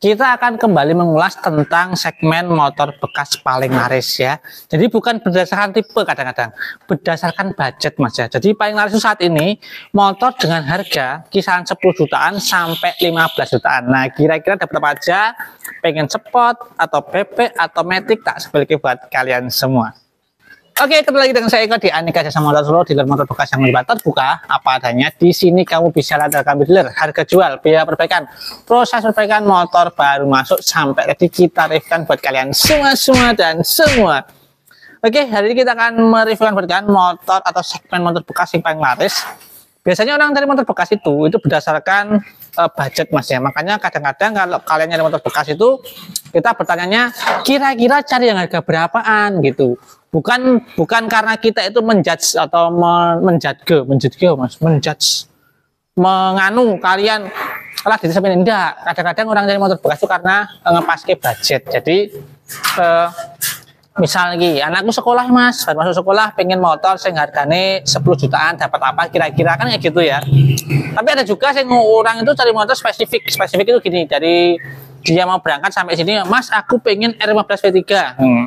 kita akan kembali mengulas tentang segmen motor bekas paling laris ya. Jadi bukan berdasarkan tipe kadang-kadang, berdasarkan budget mas ya. Jadi paling laris saat ini motor dengan harga kisaran 10 jutaan sampai 15 jutaan. Nah kira-kira dapat apa aja? Pengen cepot atau PP atau matic tak sebaliknya buat kalian semua. Oke, kembali lagi dengan saya Eko di Aneka Jasa Motor Solo, dealer motor bekas yang melipat buka apa adanya. Di sini kamu bisa lihat kami dealer, harga jual, biaya perbaikan, proses perbaikan motor baru masuk sampai tadi kita reviewkan buat kalian semua-semua dan semua. Oke, hari ini kita akan mereviewkan buat kalian motor atau segmen motor bekas yang paling laris. Biasanya orang dari motor bekas itu itu berdasarkan uh, budget mas ya makanya kadang-kadang kalau kalian nyari motor bekas itu kita bertanya kira-kira cari yang harga berapaan gitu bukan bukan karena kita itu menjudge atau menjudge menjudge mas menjudge menganu kalian lah jadi sampai enggak kadang-kadang orang nyari motor bekas itu karena eh, ngepaske ke budget jadi eh, misal lagi anakku sekolah mas baru masuk sekolah pengen motor saya harganya 10 jutaan dapat apa kira-kira kan kayak gitu ya tapi ada juga sih orang itu cari motor spesifik spesifik itu gini dari dia mau berangkat sampai sini mas aku pengen R15 V3 hmm.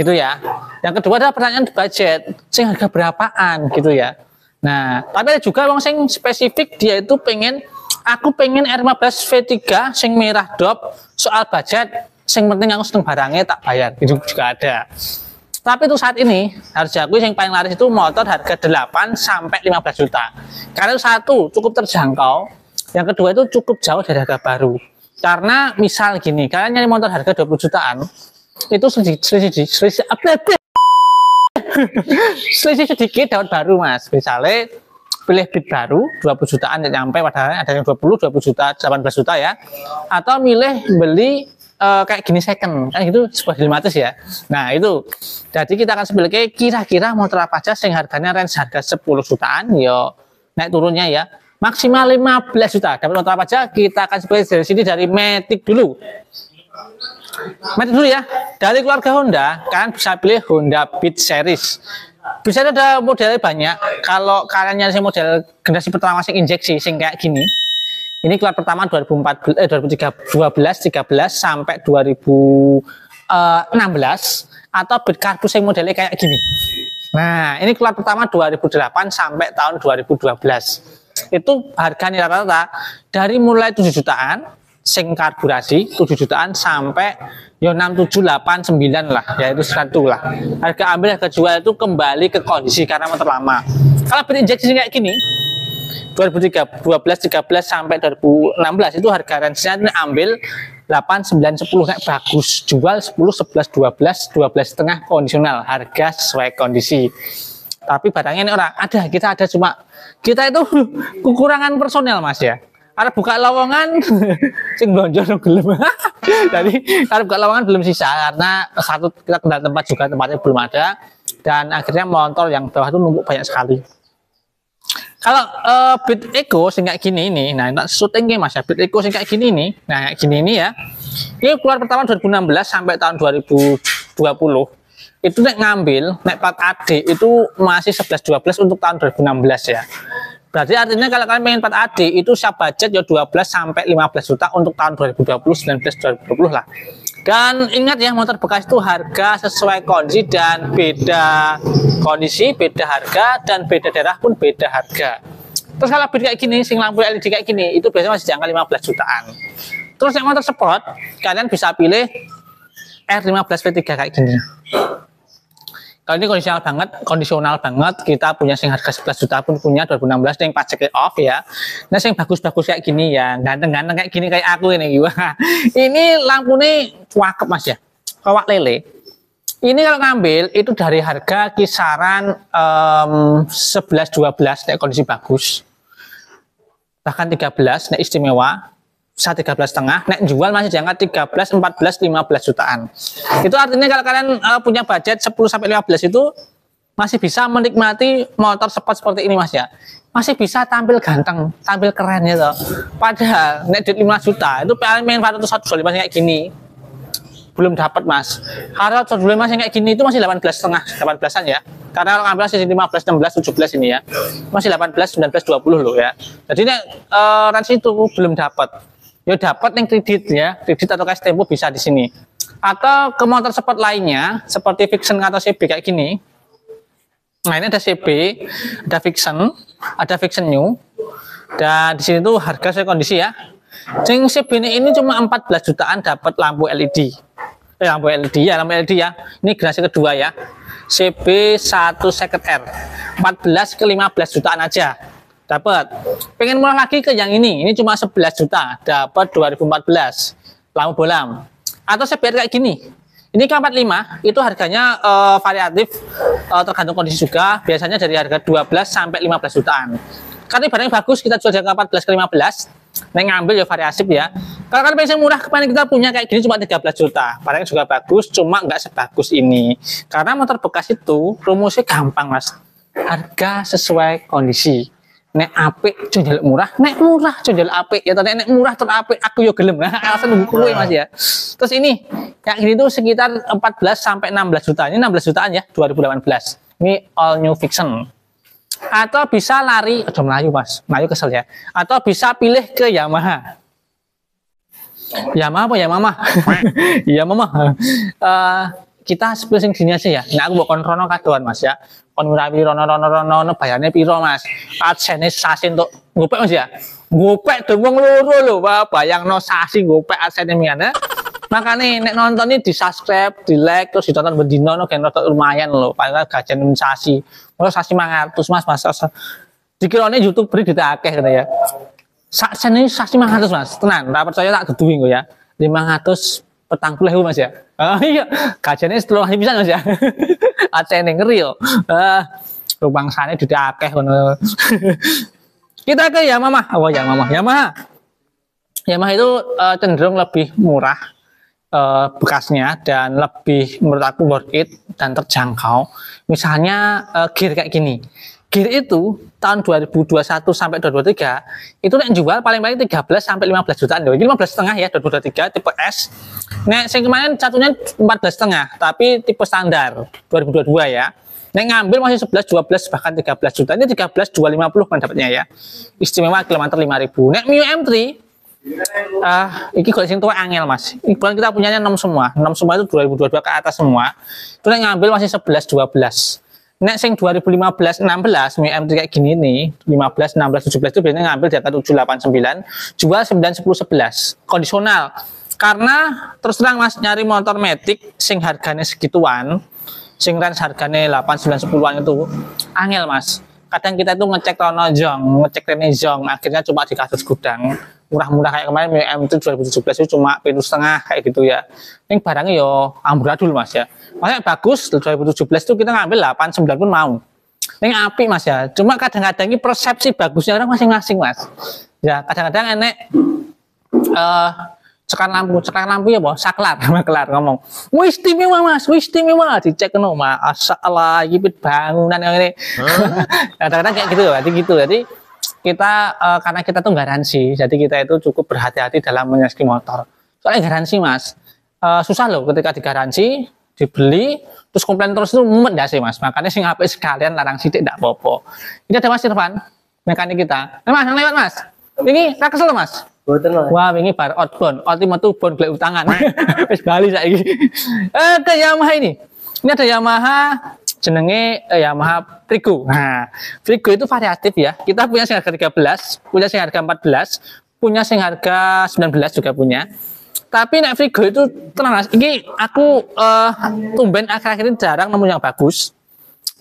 gitu ya yang kedua adalah pertanyaan budget sing harga berapaan gitu ya nah tapi ada juga orang sing spesifik dia itu pengen aku pengen R15 V3 sing merah dop. soal budget sing penting aku seneng barangnya tak bayar itu juga ada tapi itu saat ini harga diakui yang paling laris itu motor harga 8 sampai 15 juta. Karena satu cukup terjangkau, yang kedua itu cukup jauh dari harga baru. Karena misal gini, kalian nyari motor harga 20 jutaan, itu selisih selisih selisih selisih sedikit daun baru mas. Misalnya pilih bit baru 20 jutaan yang sampai padahal ada yang 20 20 juta 18 juta ya atau milih beli uh, kayak gini second kan itu sebuah dilematis ya nah itu jadi kita akan sebelah kira-kira motor apa aja yang harganya range harga 10 jutaan yo ya, naik turunnya ya maksimal 15 juta dapat motor apa aja kita akan sebelah dari sini dari matic dulu matic dulu ya dari keluarga Honda kan bisa pilih Honda Beat series bisa ada modelnya banyak kalau kalian nyari model generasi pertama masing injeksi sing kayak gini ini keluar pertama 2014 eh 2012 13 sampai 2016 eh, atau bit kardus yang modelnya kayak gini. Nah, ini keluar pertama 2008 sampai tahun 2012. Itu harganya rata-rata dari mulai 7 jutaan sing karburasi 7 jutaan sampai yo 6789 lah yaitu 100 lah harga ambil harga jual itu kembali ke kondisi karena motor lama kalau injeksi kayak gini 2013 13 sampai 2016 itu harga range-nya ambil 8 9 10 kayak bagus jual 10 11 12 12 setengah kondisional harga sesuai kondisi tapi barangnya ini orang ada kita ada cuma kita itu kekurangan personel mas ya ada buka lowongan sing blonjo gelem jadi ada buka lowongan belum sisa karena satu kita kendala tempat juga tempatnya belum ada dan akhirnya motor yang bawah itu numpuk banyak sekali kalau uh, bit ego sehingga gini ini, nah tak syuting ini mas ya, bit ego sehingga gini ini, nah kayak gini ini ya, ini keluar pertama 2016 sampai tahun 2020 itu nek ngambil nek part AD itu masih 11 12 untuk tahun 2016 ya. Berarti artinya kalau kalian pengen 4 AD itu saya budget ya 12 sampai 15 juta untuk tahun 2020 19 2020 lah. Dan ingat ya motor bekas itu harga sesuai kondisi dan beda kondisi, beda harga dan beda daerah pun beda harga. Terus kalau beda kayak gini, sing lampu LED kayak gini, itu biasanya masih jangka 15 jutaan. Terus yang motor sport, kalian bisa pilih R15 V3 kayak gini kalau ini kondisional banget, kondisional banget kita punya sing harga 11 juta pun punya 2016 yang pajak off ya. Nah, sing bagus-bagus kayak gini ya, ganteng-ganteng kayak gini kayak aku ini Gua. ini lampu ini wakep Mas ya. Kawak lele. Ini kalau ngambil itu dari harga kisaran um, 11 12 kayak kondisi bagus. Bahkan 13 nah istimewa usaha 13 setengah, nek jual masih jangka 13, 14, 15 jutaan. Itu artinya kalau kalian uh, punya budget 10 sampai 15 itu masih bisa menikmati motor sport seperti ini Mas ya. Masih bisa tampil ganteng, tampil keren ya gitu. Padahal nek duit 5 juta itu paling main Vario 125 kayak gini belum dapat Mas. harga dulu Mas yang kayak gini itu masih 18 setengah, 18-an ya. Karena kalau ngambil sisi 15, 16, 17 ini ya. Masih 18, 19, 20 loh ya. Jadi nek uh, range itu belum dapat ya dapat yang kredit ya, kredit atau cash tempo bisa di sini. Atau ke motor sport lainnya, seperti fiction atau CB kayak gini. Nah ini ada CB, ada fiction, ada fiction new. Dan di sini tuh harga saya kondisi ya. Yang CB ini, ini cuma 14 jutaan dapat lampu LED. Eh, lampu LED ya, lampu LED ya. Ini generasi kedua ya. CB second r 14 ke 15 jutaan aja dapat. Pengen murah lagi ke yang ini, ini cuma 11 juta, dapat 2014. Lama bolam. Atau saya biar kayak gini. Ini ke 45 itu harganya uh, variatif uh, tergantung kondisi juga, biasanya dari harga 12 sampai 15 jutaan. Karena yang bagus, kita jual dari 14 ke 15. Neng ngambil ya variasif ya. Kalau kalian pengen murah, kemarin kita punya kayak gini cuma 13 juta. Barangnya juga bagus, cuma nggak sebagus ini. Karena motor bekas itu rumusnya gampang mas harga sesuai kondisi nek apik aja murah, nek murah aja njaluk apik. Ya tadi nek murah terus ape aku yo gelem. Nah, alasan nunggu kue Mas ya. Terus ini kayak gini tuh sekitar 14 sampai 16 jutaan, Ini 16 jutaan ya 2018. Ini all new fiction. Atau bisa lari, aja Melayu Mas. Melayu kesel ya. Atau bisa pilih ke Yamaha. Yamaha apa ya Mama? Iya Mama. Eh, kita spacing sini aja ya. Nah, aku bawa kontrol katuan Mas ya kon ora no rono rono rono bayarnya piro mas ini sasi untuk gopek mas ya gopek dong wong loro lho bayang no sasi gopek mian ya eh? makanya nek nonton ini di subscribe di like terus ditonton berdino, no genre lumayan lho paling gajian sasi kalau sasi mangatus mas mas dikiranya YouTube beri kita akeh ya. Saksen ini sasi 500 Mas. Tenan, ora saya tak geduwi ya. 500 petang puluh mas ya. Uh, iya, kajiannya setelah ini bisa mas ya. Aceh ini ngeri yo. Uh, sana sudah akeh Kita ke Yamaha. Oh ya Yamaha. Yamaha. Yamaha itu uh, cenderung lebih murah uh, bekasnya dan lebih menurut aku worth it dan terjangkau. Misalnya uh, gear kayak gini gear itu tahun 2021 sampai 2023 itu yang jual paling banyak 13 sampai 15 jutaan ini 15 setengah ya 2023 tipe S nah yang kemarin satunya 14 setengah tapi tipe standar 2022 ya nah ngambil masih 11, 12 bahkan 13 juta ini 13, 250 kan dapatnya ya istimewa kilometer 5000 nah Mio M3 Ah, uh, ini kalau disini tuh angel mas. ini kan kita punyanya 6 semua, 6 semua itu 2022 ke atas semua. Itu yang ngambil masih 11, 12 Nek sing 2015 16 UMT kayak gini nih, 15 16 17 itu biasanya ngambil di angka 789, jual 9 10 11. Kondisional. Karena terus terang Mas nyari motor metik sing harganya segituan, sing range harganya 8 9 10-an itu angel Mas. Kadang kita itu ngecek Rono Jong, ngecek Rene Jong, akhirnya cuma di kasus gudang murah-murah kayak kemarin M itu 2017 itu cuma pintu setengah kayak gitu ya. Ini barangnya yo ya amburadul mas ya. Makanya bagus 2017 itu kita ngambil 8 9 pun mau ini api mas ya cuma kadang-kadang ini persepsi bagusnya orang masing-masing mas ya kadang-kadang enek uh, cekan lampu cekan lampu ya boh saklar kelar ngomong wih istimewa mas wih istimewa dicek no mas Allah gipit bangunan yang ini kadang-kadang kayak gitu berarti gitu jadi kita uh, karena kita tuh garansi jadi kita itu cukup berhati-hati dalam menyeski motor soalnya garansi mas uh, susah loh ketika digaransi dibeli terus komplain terus itu mumet dah sih mas makanya sing apik sekalian larang sidik tidak popo ini ada mas Irfan mekanik kita ini eh, mas yang lewat mas ini tak kesel mas Wah, ini bar outbound, ultimate tuh bond beli utangan. es Bali ini. Eh, ke Yamaha ini. Ini ada Yamaha jenenge eh, Yamaha Trigo. Nah, Trigo itu variatif ya. Kita punya sing harga 13, punya sing harga 14, punya sing harga 19 juga punya. Tapi nek Frigo itu tenang Mas, ini aku uh, tumben akhir-akhir ini jarang nemu yang bagus.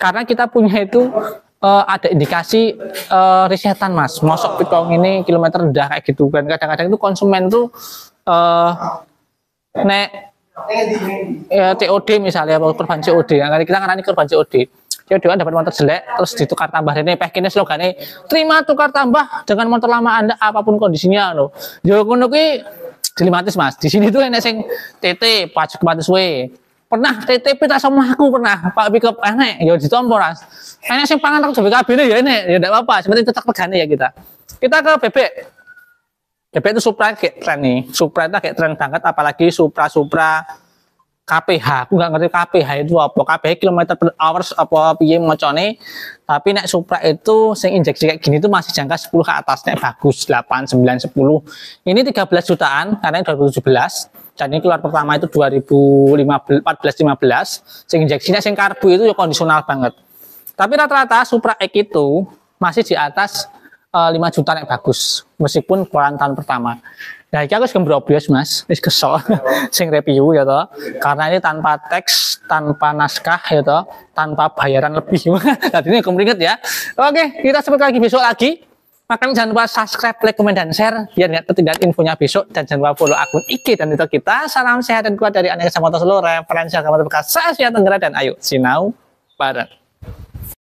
Karena kita punya itu uh, ada indikasi uh, risetan Mas. Mosok pitong ini kilometer rendah kayak gitu kan. Kadang-kadang itu konsumen tuh uh, nek ya, TOD misalnya korban COD ya. Nah, kan kita kan ngarani korban COD ya dia kan dapat motor jelek terus ditukar tambah ini slow slogannya terima tukar tambah dengan motor lama anda apapun kondisinya loh jauh ngono dilematis mas di sini tuh enak sing TT pas kematis W pernah TTP tak sama aku pernah Pak Pickup enek ya di ras enek sing pangan aku JBKB ini ya enek ya tidak apa-apa seperti tetap regane ya kita kita ke bebek bebek itu supra kayak tren nih supra itu kayak tren banget apalagi supra supra KPH aku nggak ngerti KPH itu apa KPH kilometer per hours apa piye mocone tapi naik Supra itu sing injeksi kayak gini itu masih jangka 10 ke atas nek bagus 8 9 10 ini 13 jutaan karena 2017 ini keluar pertama itu 2014 15 sing injeksinya sing karbu itu ya kondisional banget tapi rata-rata Supra X itu masih di atas uh, eh, 5 juta naik bagus meskipun keluaran tahun pertama Nah, ini aku wis obvious, Mas. Ini kesel oh. sing review ya toh. Iya, iya. Karena ini tanpa teks, tanpa naskah ya toh, tanpa bayaran lebih. Nah, ini meringat, ya. Oke, kita sempat lagi besok lagi. Makanya jangan lupa subscribe, like, komen, dan share biar nggak ketinggalan infonya besok. Dan jangan lupa follow akun IG dan itu kita. Salam sehat dan kuat dari Aneka Samoto Seluruh. referensi agama terbekas, saya Tenggara, dan ayu sinau, barat.